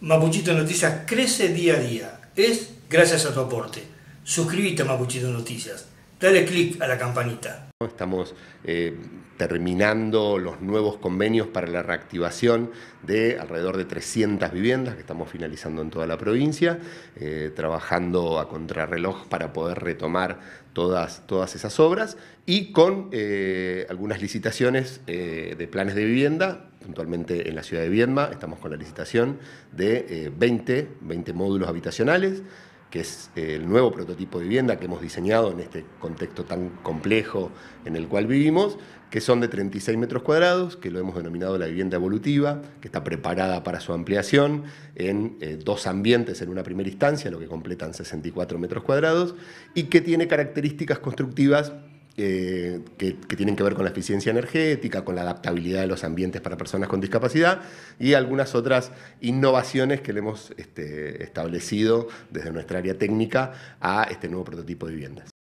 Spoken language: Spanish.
Mapuchito Noticias crece día a día. Es gracias a tu aporte. Suscríbete a Mapuchito Noticias. Dale clic a la campanita. Estamos eh, terminando los nuevos convenios para la reactivación de alrededor de 300 viviendas que estamos finalizando en toda la provincia, eh, trabajando a contrarreloj para poder retomar todas, todas esas obras y con eh, algunas licitaciones de planes de vivienda puntualmente en la ciudad de Viedma, estamos con la licitación de 20, eh, 20 módulos habitacionales, que es eh, el nuevo prototipo de vivienda que hemos diseñado en este contexto tan complejo en el cual vivimos, que son de 36 metros cuadrados, que lo hemos denominado la vivienda evolutiva, que está preparada para su ampliación en eh, dos ambientes en una primera instancia, lo que completan 64 metros cuadrados, y que tiene características constructivas eh, que, tienen que ver con la eficiencia energética, con la adaptabilidad de los ambientes para personas con discapacidad y algunas otras innovaciones que le hemos este, establecido desde nuestra área técnica a este nuevo prototipo de viviendas.